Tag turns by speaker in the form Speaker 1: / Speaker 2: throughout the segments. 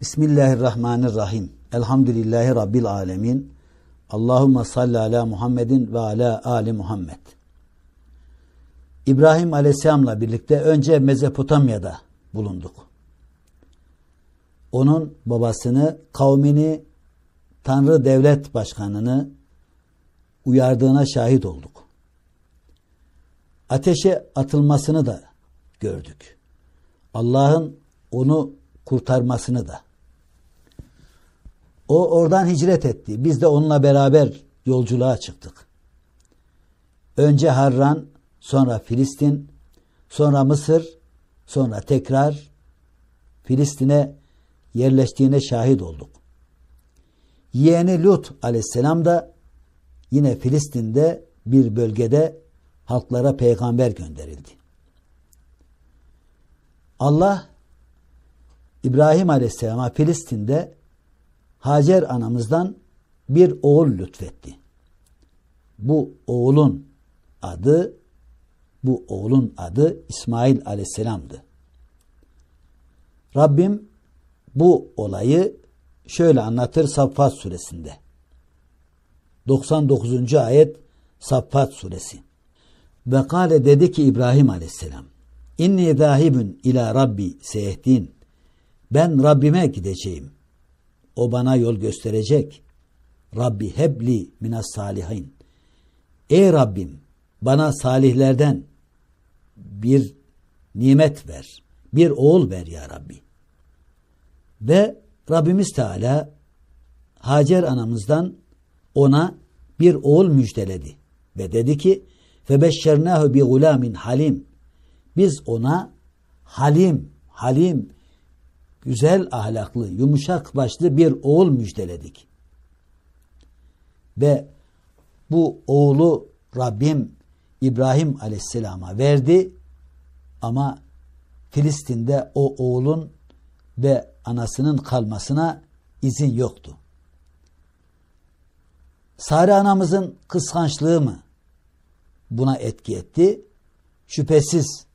Speaker 1: Bismillahirrahmanirrahim. Elhamdülillahi Rabbil alemin. Allahümme salli ala Muhammedin ve ala Ali Muhammed. İbrahim Aleyhisselam'la birlikte önce Mezopotamya'da bulunduk. Onun babasını, kavmini, Tanrı Devlet Başkanı'nı uyardığına şahit olduk. Ateşe atılmasını da gördük. Allah'ın onu kurtarmasını da. O oradan hicret etti. Biz de onunla beraber yolculuğa çıktık. Önce Harran, sonra Filistin, sonra Mısır, sonra tekrar Filistin'e yerleştiğine şahit olduk. Yeğeni Lut aleyhisselam da yine Filistin'de bir bölgede halklara peygamber gönderildi. Allah İbrahim Aleyhisselam'a Filistin'de Hacer anamızdan bir oğul lütfetti. Bu oğulun adı bu oğulun adı İsmail Aleyhisselam'dı. Rabbim bu olayı şöyle anlatır Saffat suresinde. 99. ayet Saffat suresi. Ve kale dedi ki İbrahim aleyhisselam. İnni zahibun ila rabbi seyehdin. Ben Rabbime gideceğim. O bana yol gösterecek. Rabbi hebli minas salihin. Ey Rabbim bana salihlerden bir nimet ver. Bir oğul ver ya Rabbi. Ve Rabbimiz Teala Hacer anamızdan ona bir oğul müjdeledi ve dedi ki febeşşernâhu bi gulâmin halim biz ona halim halim güzel ahlaklı, yumuşak başlı bir oğul müjdeledik. Ve bu oğlu Rabbim İbrahim aleyhisselama verdi ama Filistin'de o oğlun ve anasının kalmasına izin yoktu. Sare anamızın kıskançlığı mı buna etki etti? Şüphesiz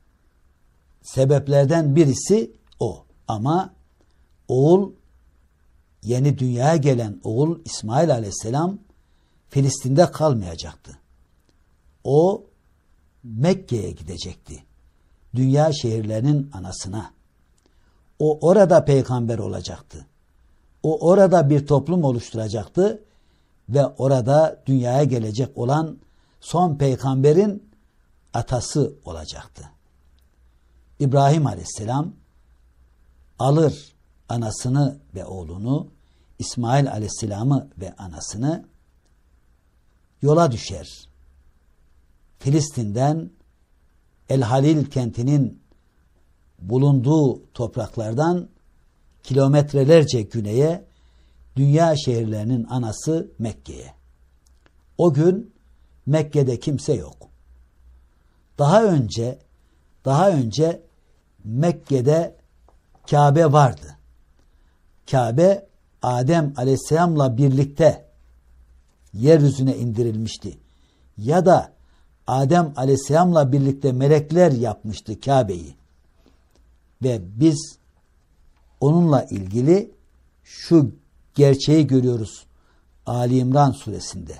Speaker 1: sebeplerden birisi o ama oğul yeni dünyaya gelen oğul İsmail aleyhisselam Filistin'de kalmayacaktı. O Mekke'ye gidecekti. Dünya şehirlerinin anasına. O orada peygamber olacaktı. O orada bir toplum oluşturacaktı ve orada dünyaya gelecek olan son peygamberin atası olacaktı. İbrahim aleyhisselam alır anasını ve oğlunu, İsmail aleyhisselamı ve anasını yola düşer. Filistin'den El Halil kentinin bulunduğu topraklardan kilometrelerce güneye dünya şehirlerinin anası Mekke'ye. O gün Mekke'de kimse yok. Daha önce daha önce Mekke'de Kabe vardı. Kabe Adem aleyhisselamla birlikte yeryüzüne indirilmişti. Ya da Adem aleyhisselamla birlikte melekler yapmıştı Kabe'yi. Ve biz onunla ilgili şu gerçeği görüyoruz Ali İmran suresinde.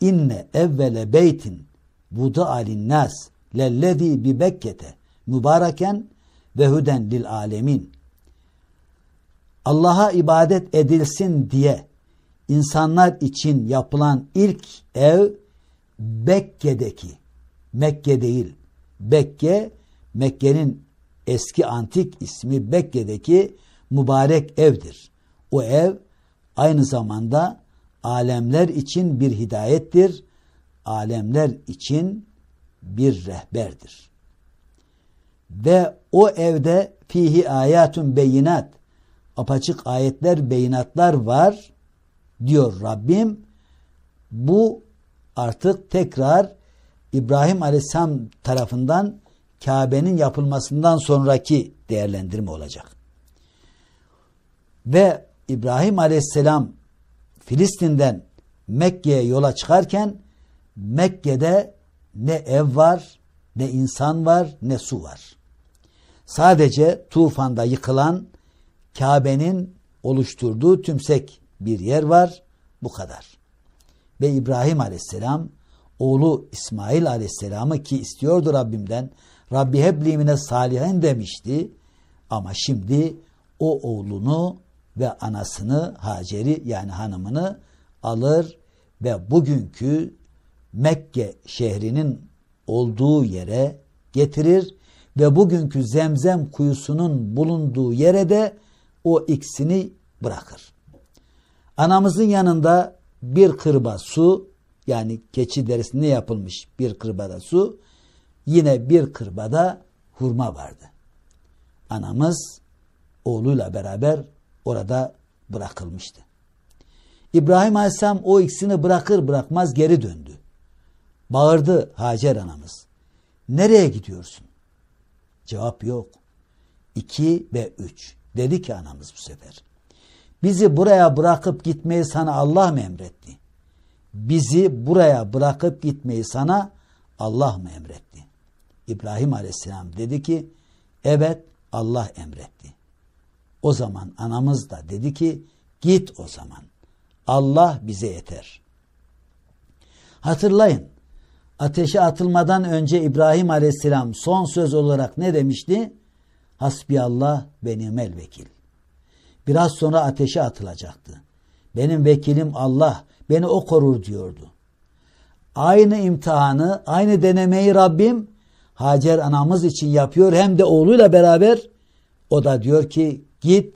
Speaker 1: İnne evvele beytin vudu alinnas lellezî bi Bekke'te mübareken ve hüden lil alemin. Allah'a ibadet edilsin diye insanlar için yapılan ilk ev Bekke'deki. Mekke değil. Bekke, Mekke'nin eski antik ismi Bekke'deki mübarek evdir. O ev aynı zamanda alemler için bir hidayettir. Alemler için bir rehberdir. Ve o evde fihi ayatun beyinat apaçık ayetler, beyinatlar var diyor Rabbim. Bu artık tekrar İbrahim Aleyhisselam tarafından Kabe'nin yapılmasından sonraki değerlendirme olacak. Ve İbrahim Aleyhisselam Filistin'den Mekke'ye yola çıkarken Mekke'de ne ev var, ne insan var, ne su var. Sadece tufanda yıkılan Kabe'nin oluşturduğu tümsek bir yer var. Bu kadar. Ve İbrahim aleyhisselam oğlu İsmail aleyhisselamı ki istiyordu Rabbimden Rabbi heblimine salihen demişti. Ama şimdi o oğlunu ve anasını Hacer'i yani hanımını alır ve bugünkü Mekke şehrinin olduğu yere getirir ve bugünkü zemzem kuyusunun bulunduğu yere de o ikisini bırakır. Anamızın yanında bir kırba su yani keçi derisinde yapılmış bir kırbada su yine bir kırbada hurma vardı. Anamız oğluyla beraber orada bırakılmıştı. İbrahim Aleyhisselam o ikisini bırakır bırakmaz geri döndü. Bağırdı Hacer anamız. Nereye gidiyorsun? Cevap yok. İki ve üç. Dedi ki anamız bu sefer. Bizi buraya bırakıp gitmeyi sana Allah mı emretti? Bizi buraya bırakıp gitmeyi sana Allah mı emretti? İbrahim Aleyhisselam dedi ki evet Allah emretti. O zaman anamız da dedi ki git o zaman. Allah bize yeter. Hatırlayın ateşe atılmadan önce İbrahim Aleyhisselam son söz olarak ne demişti? Hasbiyallah ve nimel vekil. Biraz sonra ateşe atılacaktı. Benim vekilim Allah, beni o korur diyordu. Aynı imtihanı, aynı denemeyi Rabbim Hacer anamız için yapıyor hem de oğluyla beraber o da diyor ki git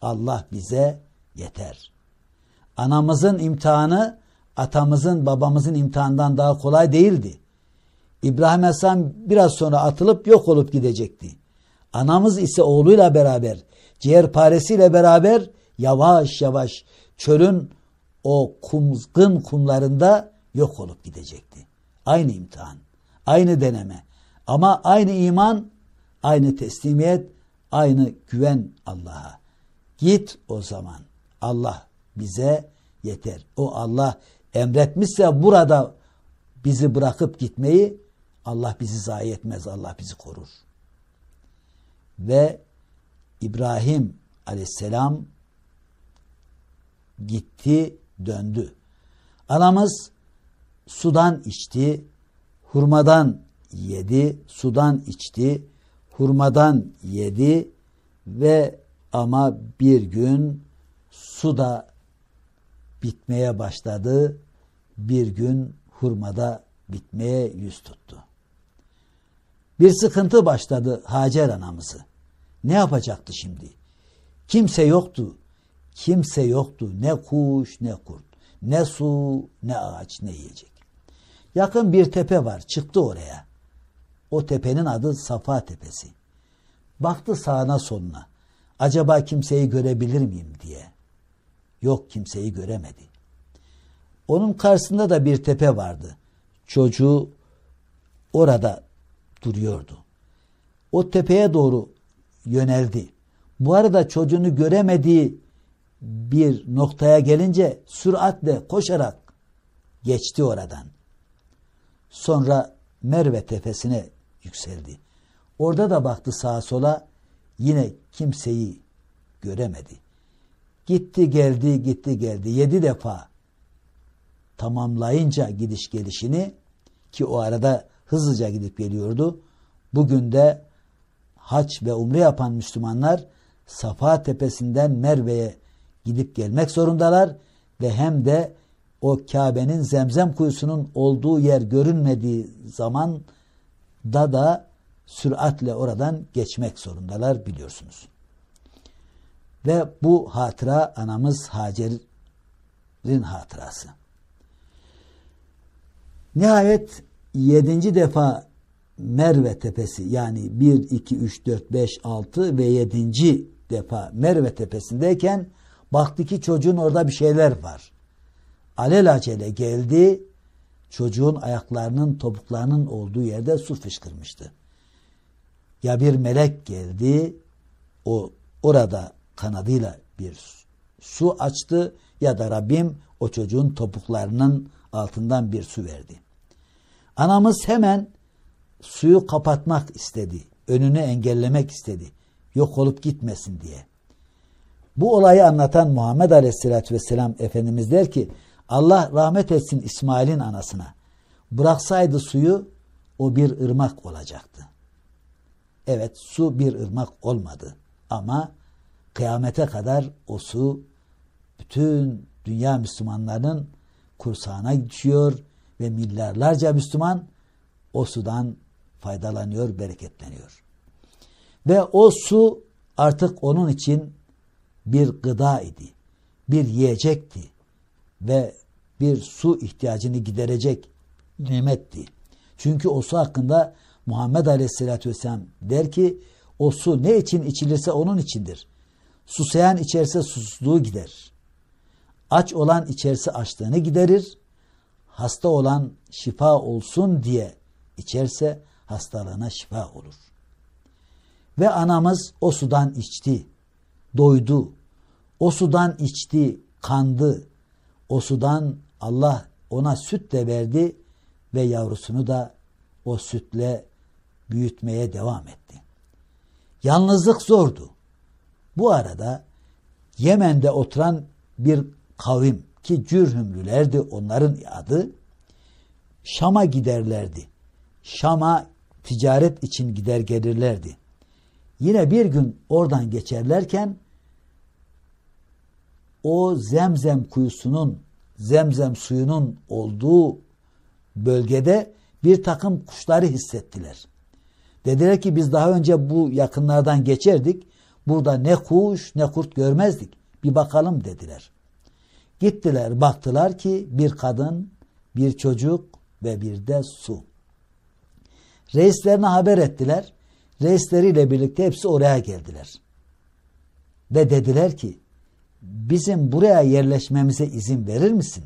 Speaker 1: Allah bize yeter. Anamızın imtihanı atamızın babamızın imtihanından daha kolay değildi. İbrahim Aleyhisselam biraz sonra atılıp yok olup gidecekti. Anamız ise oğluyla beraber, ciğerparesiyle beraber yavaş yavaş çölün o kumzgın kumlarında yok olup gidecekti. Aynı imtihan, aynı deneme ama aynı iman, aynı teslimiyet, aynı güven Allah'a. Git o zaman. Allah bize yeter. O Allah emretmişse burada bizi bırakıp gitmeyi Allah bizi zayi etmez. Allah bizi korur ve İbrahim aleyhisselam gitti döndü. Anamız sudan içti, hurmadan yedi, sudan içti, hurmadan yedi ve ama bir gün su da bitmeye başladı, bir gün hurmada bitmeye yüz tuttu. Bir sıkıntı başladı Hacer anamızı. Ne yapacaktı şimdi? Kimse yoktu. Kimse yoktu. Ne kuş ne kurt. Ne su ne ağaç ne yiyecek. Yakın bir tepe var. Çıktı oraya. O tepenin adı Safa Tepesi. Baktı sağına sonuna. Acaba kimseyi görebilir miyim diye. Yok kimseyi göremedi. Onun karşısında da bir tepe vardı. Çocuğu orada duruyordu. O tepeye doğru yöneldi. Bu arada çocuğunu göremediği bir noktaya gelince süratle koşarak geçti oradan. Sonra Merve tepesine yükseldi. Orada da baktı sağa sola yine kimseyi göremedi. Gitti geldi gitti geldi yedi defa tamamlayınca gidiş gelişini ki o arada hızlıca gidip geliyordu. Bugün de haç ve umre yapan Müslümanlar Safa tepesinden Merve'ye gidip gelmek zorundalar ve hem de o Kabe'nin zemzem kuyusunun olduğu yer görünmediği zaman da da süratle oradan geçmek zorundalar biliyorsunuz. Ve bu hatıra anamız Hacer'in hatırası. Nihayet yedinci defa Merve Tepesi yani 1, 2, 3, 4, 5, 6 ve yedinci defa Merve Tepesi'ndeyken baktı ki çocuğun orada bir şeyler var. Alelacele geldi çocuğun ayaklarının topuklarının olduğu yerde su fışkırmıştı. Ya bir melek geldi o orada kanadıyla bir su açtı ya da Rabbim o çocuğun topuklarının altından bir su verdi. Anamız hemen suyu kapatmak istedi. Önünü engellemek istedi. Yok olup gitmesin diye. Bu olayı anlatan Muhammed Aleyhisselatü Vesselam Efendimiz der ki Allah rahmet etsin İsmail'in anasına. Bıraksaydı suyu o bir ırmak olacaktı. Evet su bir ırmak olmadı ama kıyamete kadar o su bütün dünya Müslümanlarının kursağına geçiyor, ve milyarlarca Müslüman o sudan faydalanıyor, bereketleniyor. Ve o su artık onun için bir gıda idi, bir yiyecekti ve bir su ihtiyacını giderecek nimetti. Çünkü o su hakkında Muhammed Aleyhisselatü Vesselam der ki o su ne için içilirse onun içindir. Susayan içerse susuzluğu gider. Aç olan içerse açlığını giderir hasta olan şifa olsun diye içerse hastalığına şifa olur. Ve anamız o sudan içti, doydu, o sudan içti, kandı, o sudan Allah ona süt de verdi ve yavrusunu da o sütle büyütmeye devam etti. Yalnızlık zordu. Bu arada Yemen'de oturan bir kavim ki Cürhümlülerdi onların adı. Şam'a giderlerdi. Şam'a ticaret için gider gelirlerdi. Yine bir gün oradan geçerlerken o zemzem kuyusunun, zemzem suyunun olduğu bölgede bir takım kuşları hissettiler. Dediler ki biz daha önce bu yakınlardan geçerdik. Burada ne kuş ne kurt görmezdik. Bir bakalım dediler. Gittiler baktılar ki bir kadın, bir çocuk ve bir de su. Reislerine haber ettiler. Reisleriyle birlikte hepsi oraya geldiler. Ve dediler ki bizim buraya yerleşmemize izin verir misin?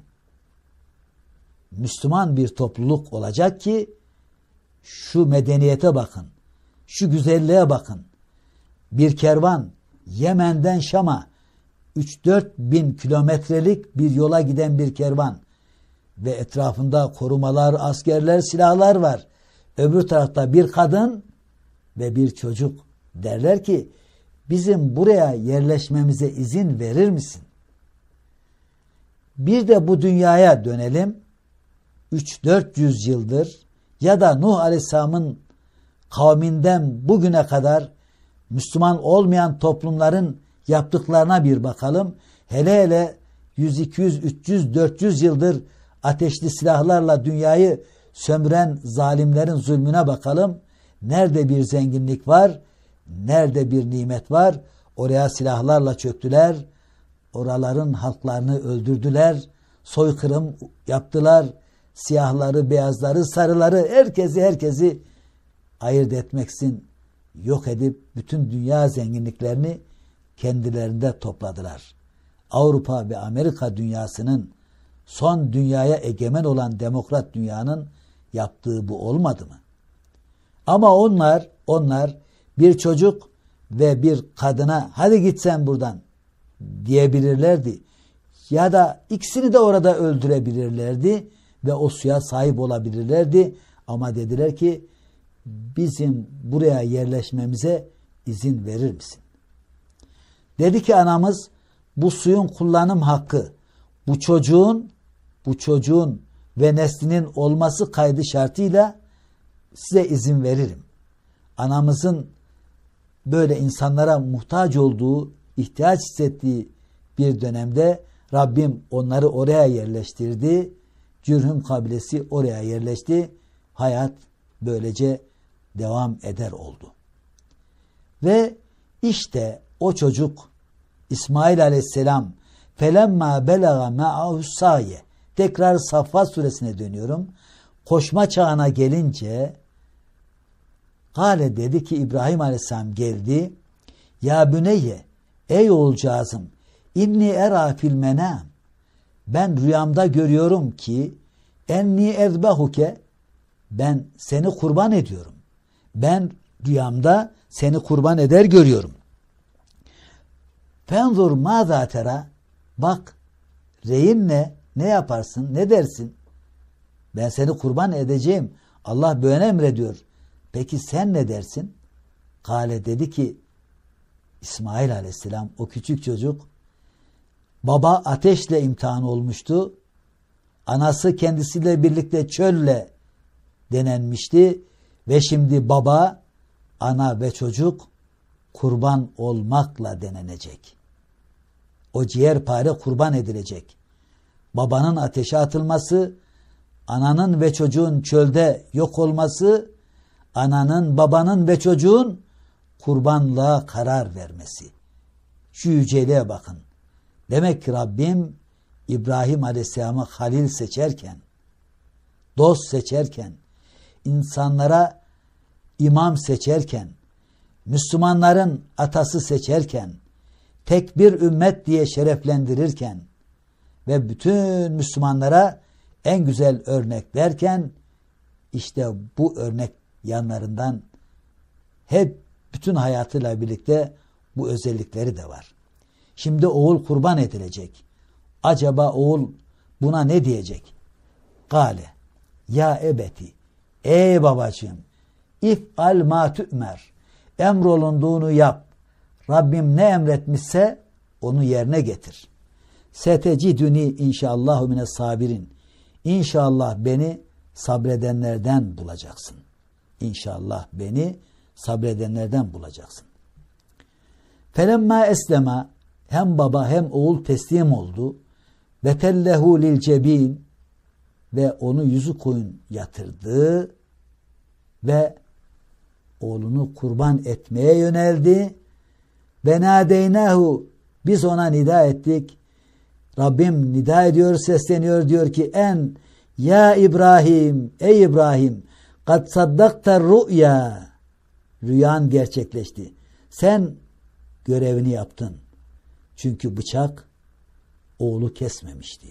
Speaker 1: Müslüman bir topluluk olacak ki şu medeniyete bakın, şu güzelliğe bakın. Bir kervan Yemen'den Şam'a, 3-4 bin kilometrelik bir yola giden bir kervan ve etrafında korumalar, askerler, silahlar var. Öbür tarafta bir kadın ve bir çocuk derler ki bizim buraya yerleşmemize izin verir misin? Bir de bu dünyaya dönelim. 3-400 yıldır ya da Nuh Aleyhisselam'ın kavminden bugüne kadar Müslüman olmayan toplumların yaptıklarına bir bakalım. Hele hele 100, 200, 300, 400 yıldır ateşli silahlarla dünyayı sömüren zalimlerin zulmüne bakalım. Nerede bir zenginlik var, nerede bir nimet var, oraya silahlarla çöktüler, oraların halklarını öldürdüler, soykırım yaptılar, siyahları, beyazları, sarıları, herkesi herkesi ayırt etmeksin, yok edip bütün dünya zenginliklerini kendilerinde topladılar. Avrupa ve Amerika dünyasının son dünyaya egemen olan demokrat dünyanın yaptığı bu olmadı mı? Ama onlar, onlar bir çocuk ve bir kadına hadi git sen buradan diyebilirlerdi. Ya da ikisini de orada öldürebilirlerdi ve o suya sahip olabilirlerdi. Ama dediler ki bizim buraya yerleşmemize izin verir misin? Dedi ki anamız bu suyun kullanım hakkı bu çocuğun bu çocuğun ve neslinin olması kaydı şartıyla size izin veririm. Anamızın böyle insanlara muhtaç olduğu, ihtiyaç hissettiği bir dönemde Rabbim onları oraya yerleştirdi. Cürhüm kabilesi oraya yerleşti. Hayat böylece devam eder oldu. Ve işte o çocuk İsmail aleyhisselam felemma belaga ma'ahusaye tekrar Safa suresine dönüyorum. Koşma çağına gelince Kale dedi ki İbrahim aleyhisselam geldi. Ya büneyye ey oğulcağızım inni era fil menam ben rüyamda görüyorum ki enni ezbahuke ben seni kurban ediyorum. Ben rüyamda seni kurban eder görüyorum. Fenzur maza tera bak reyin ne? Ne yaparsın? Ne dersin? Ben seni kurban edeceğim. Allah böyle emrediyor. Peki sen ne dersin? Kale dedi ki İsmail aleyhisselam o küçük çocuk baba ateşle imtihan olmuştu. Anası kendisiyle birlikte çölle denenmişti ve şimdi baba, ana ve çocuk kurban olmakla denenecek. O ciğer ciğerpare kurban edilecek. Babanın ateşe atılması, ananın ve çocuğun çölde yok olması, ananın, babanın ve çocuğun kurbanlığa karar vermesi. Şu yüceliğe bakın. Demek ki Rabbim İbrahim Aleyhisselam'ı halil seçerken, dost seçerken, insanlara imam seçerken, Müslümanların atası seçerken, tek bir ümmet diye şereflendirirken ve bütün Müslümanlara en güzel örnek verken işte bu örnek yanlarından hep bütün hayatıyla birlikte bu özellikleri de var. Şimdi oğul kurban edilecek. Acaba oğul buna ne diyecek? Gale. Ya ebeti. Ey babacığım. İf al ma tü'mer. Emrolunduğunu yap. Rabbim ne emretmişse onu yerine getir. Setecidüni inşallahu mine sabirin. İnşallah beni sabredenlerden bulacaksın. İnşallah beni sabredenlerden bulacaksın. Felemma eslema hem baba hem oğul teslim oldu. Ve tellehu lil cebin ve onu yüzü koyun yatırdı ve oğlunu kurban etmeye yöneldi. Benadeynehu biz ona nida ettik. Rabbim nida ediyor, sesleniyor diyor ki en ya İbrahim, ey İbrahim kad saddakta rü'ya rüyan gerçekleşti. Sen görevini yaptın. Çünkü bıçak oğlu kesmemişti.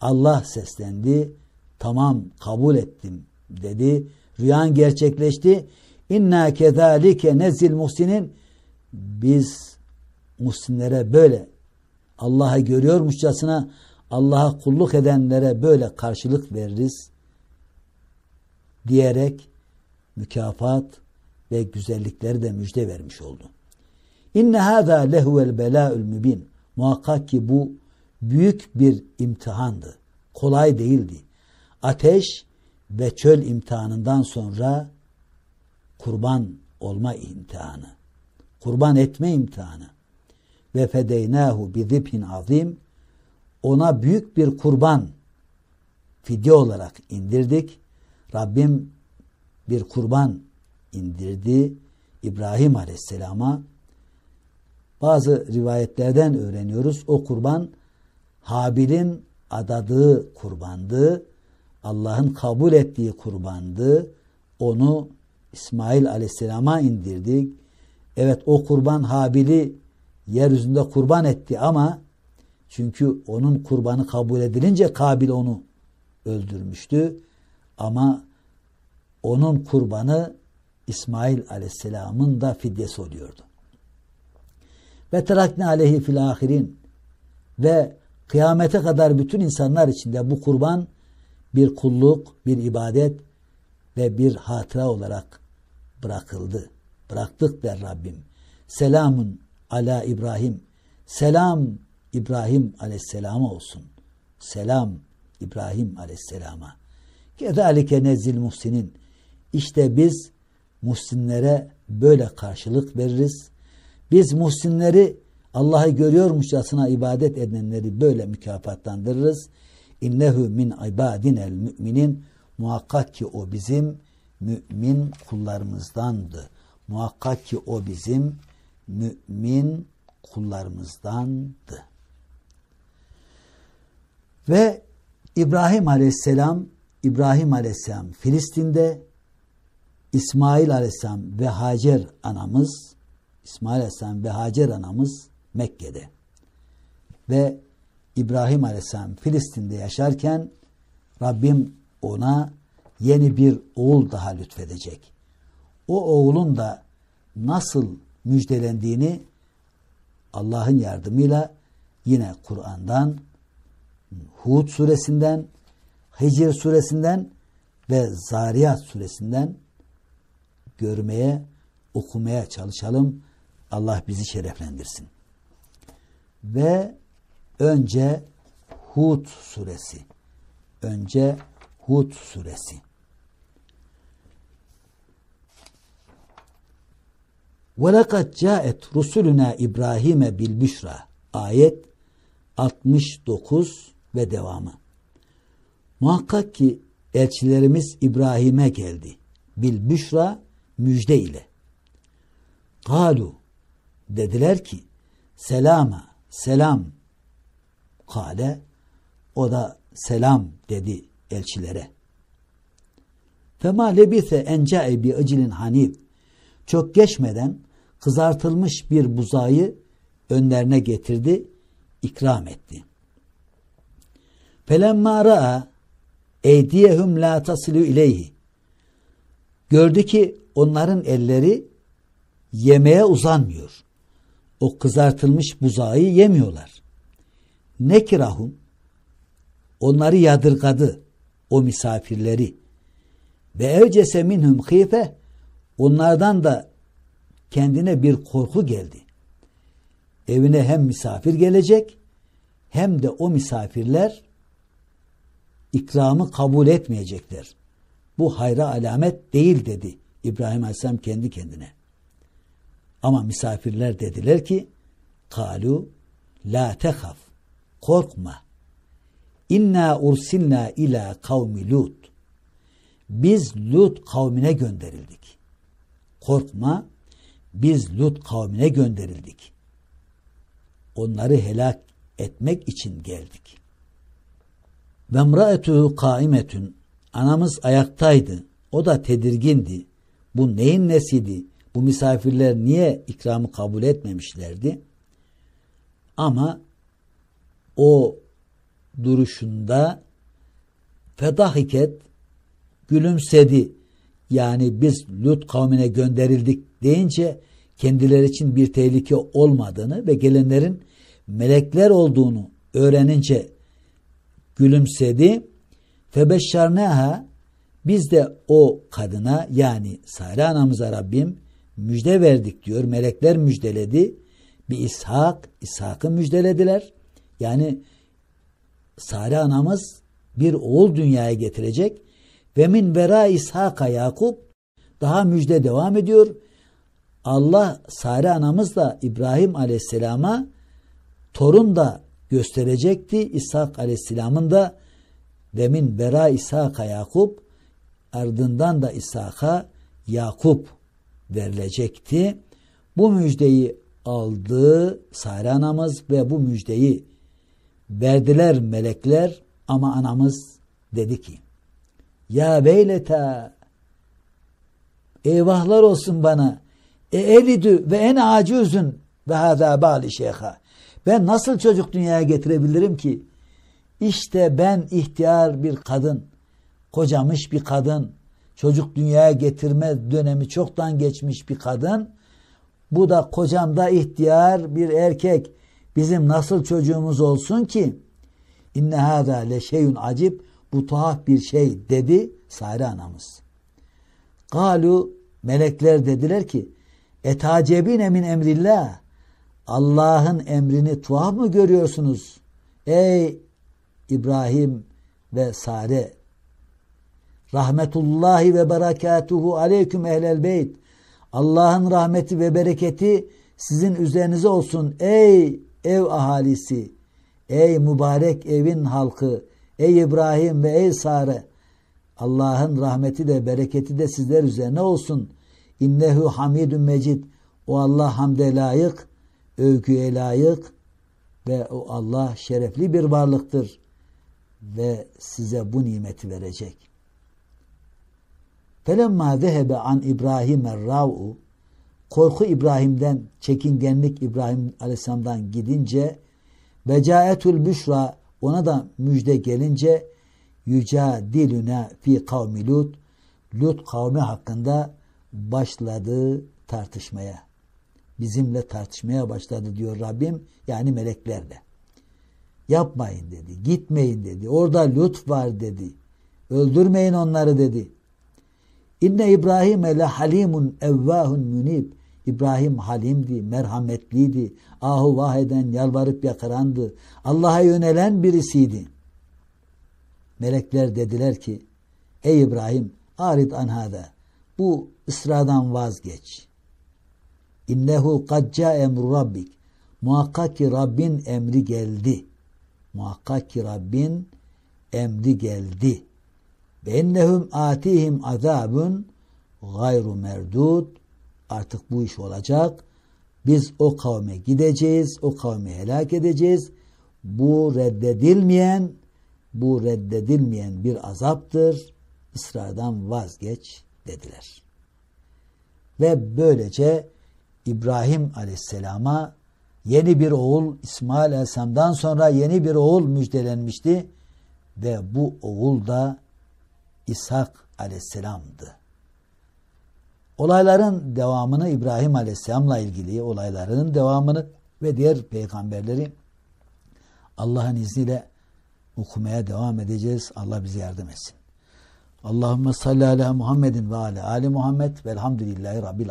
Speaker 1: Allah seslendi. Tamam kabul ettim dedi. Rüyan gerçekleşti. İnna kezalike nezil muhsinin biz muhsinlere böyle Allah'ı görüyormuşçasına Allah'a kulluk edenlere böyle karşılık veririz diyerek mükafat ve güzellikleri de müjde vermiş oldu. İnne hâzâ lehuvel belâül mübin. Muhakkak ki bu büyük bir imtihandı. Kolay değildi. Ateş ve çöl imtihanından sonra kurban olma imtihanı. Kurban etme imtihanı. Ve fedeynahu bi zibhin azim ona büyük bir kurban fidye olarak indirdik. Rabbim bir kurban indirdi İbrahim Aleyhisselam'a. Bazı rivayetlerden öğreniyoruz. O kurban Habil'in adadığı kurbandı Allah'ın kabul ettiği kurbandı. Onu İsmail aleyhisselama indirdik. Evet o kurban Habil'i yeryüzünde kurban etti ama çünkü onun kurbanı kabul edilince Kabil onu öldürmüştü. Ama onun kurbanı İsmail aleyhisselamın da fidyesi oluyordu. Ve terakne aleyhi fil ahirin ve kıyamete kadar bütün insanlar içinde bu kurban bir kulluk, bir ibadet ve bir hatıra olarak bırakıldı. Bıraktık der Rabbim. Selamun ala İbrahim. Selam İbrahim aleyhisselama olsun. Selam İbrahim aleyhisselama. Kedalike nezzil muhsinin. İşte biz muhsinlere böyle karşılık veririz. Biz muhsinleri Allah'ı görüyormuşçasına ibadet edenleri böyle mükafatlandırırız. İnnehu min ibadinel müminin muhakkak ki o bizim mümin kullarımızdandı. Muhakkak ki o bizim mümin kullarımızdandı. Ve İbrahim aleyhisselam İbrahim aleyhisselam Filistin'de İsmail aleyhisselam ve Hacer anamız İsmail aleyhisselam ve Hacer anamız Mekke'de ve İbrahim Aleyhisselam Filistin'de yaşarken Rabbim ona yeni bir oğul daha lütfedecek. O oğulun da nasıl müjdelendiğini Allah'ın yardımıyla yine Kur'an'dan, Hud suresinden, Hicr suresinden ve Zariyat suresinden görmeye, okumaya çalışalım. Allah bizi şereflendirsin. Ve Önce Hud suresi. Önce Hud suresi. وَلَقَدْ جَاءَتْ رُسُلُنَا İbrahim'e bil büşra. Ayet 69 ve devamı. Muhakkak ki elçilerimiz İbrahim'e geldi. Bil büşra müjde ile. Kalu dediler ki selama selam Kale o da selam dedi elçilere. Fema lebise encae bi acilin hanif. Çok geçmeden kızartılmış bir buzağı önlerine getirdi, ikram etti. Felemma ra'a eydiyehum la tasilu ileyhi. Gördü ki onların elleri yemeğe uzanmıyor. O kızartılmış buzağı yemiyorlar nekirahum onları yadırgadı o misafirleri ve evcese minhum hife onlardan da kendine bir korku geldi. Evine hem misafir gelecek hem de o misafirler ikramı kabul etmeyecekler. Bu hayra alamet değil dedi İbrahim Aleyhisselam kendi kendine. Ama misafirler dediler ki kalu la tehaf Korkma. İnna ursinna ila kavmi Lut. Biz Lut kavmine gönderildik. Korkma. Biz Lut kavmine gönderildik. Onları helak etmek için geldik. Ve mraetuhu kaimetun, Anamız ayaktaydı. O da tedirgindi. Bu neyin nesiydi? Bu misafirler niye ikramı kabul etmemişlerdi? Ama o duruşunda fedahiket gülümsedi. Yani biz Lut kavmine gönderildik deyince kendileri için bir tehlike olmadığını ve gelenlerin melekler olduğunu öğrenince gülümsedi. Febeşşarneha biz de o kadına yani Sare anamıza Rabbim müjde verdik diyor. Melekler müjdeledi. Bir İshak, İshak'ı müjdelediler. Yani Sare anamız bir oğul dünyaya getirecek ve min vera İshak'a Yakup daha müjde devam ediyor. Allah Sare da İbrahim aleyhisselama torun da gösterecekti. İshak aleyhisselamın da ve min vera İshak'a Yakup ardından da İshak'a Yakup verilecekti. Bu müjdeyi aldı Sare anamız ve bu müjdeyi Verdiler melekler ama anamız dedi ki Ya beyleta eyvahlar olsun bana e elidü ve en acüzün ve hâzâ bâli şeyha ben nasıl çocuk dünyaya getirebilirim ki? işte ben ihtiyar bir kadın, kocamış bir kadın, çocuk dünyaya getirme dönemi çoktan geçmiş bir kadın. Bu da kocamda ihtiyar bir erkek. Bizim nasıl çocuğumuz olsun ki? İnne hâdâ leşeyun acib bu tuhaf bir şey dedi Sare anamız. Galu melekler dediler ki etacebin emin emrillah Allah'ın emrini tuhaf mı görüyorsunuz? Ey İbrahim ve Sare rahmetullahi ve berekatuhu aleyküm ehlel beyt Allah'ın rahmeti ve bereketi sizin üzerinize olsun ey ev ahalisi, ey mübarek evin halkı, ey İbrahim ve ey Sare, Allah'ın rahmeti de bereketi de sizler üzerine olsun. İnnehu hamidun mecid. O Allah hamde layık, övgüye layık ve o Allah şerefli bir varlıktır ve size bu nimeti verecek. Felemma zehebe an İbrahim er-rav'u korku İbrahim'den, çekingenlik İbrahim Aleyhisselam'dan gidince becaetül büşra ona da müjde gelince yüce dilüne fi kavmi Lut Lut kavmi hakkında başladı tartışmaya. Bizimle tartışmaya başladı diyor Rabbim. Yani meleklerle. Yapmayın dedi. Gitmeyin dedi. Orada Lut var dedi. Öldürmeyin onları dedi. İnne İbrahim'e le halimun evvahun münib. İbrahim halimdi, merhametliydi. Ahu vah eden, yalvarıp yakarandı. Allah'a yönelen birisiydi. Melekler dediler ki, Ey İbrahim, arid anhada, bu ısradan vazgeç. İnnehu kacca emru rabbik. Muhakkak ki Rabbin emri geldi. Muhakkak ki Rabbin emri geldi. Ve innehum atihim azabun gayru merdud artık bu iş olacak. Biz o kavme gideceğiz, o kavmi helak edeceğiz. Bu reddedilmeyen, bu reddedilmeyen bir azaptır. İsrardan vazgeç dediler. Ve böylece İbrahim Aleyhisselam'a yeni bir oğul İsmail Aleyhisselam'dan sonra yeni bir oğul müjdelenmişti ve bu oğul da İshak Aleyhisselam'dı. Olayların devamını İbrahim Aleyhisselam'la ilgili olaylarının devamını ve diğer peygamberleri Allah'ın izniyle okumaya devam edeceğiz. Allah bize yardım etsin. Allahümme salli ala Muhammedin ve ala Ali Muhammed velhamdülillahi Rabbil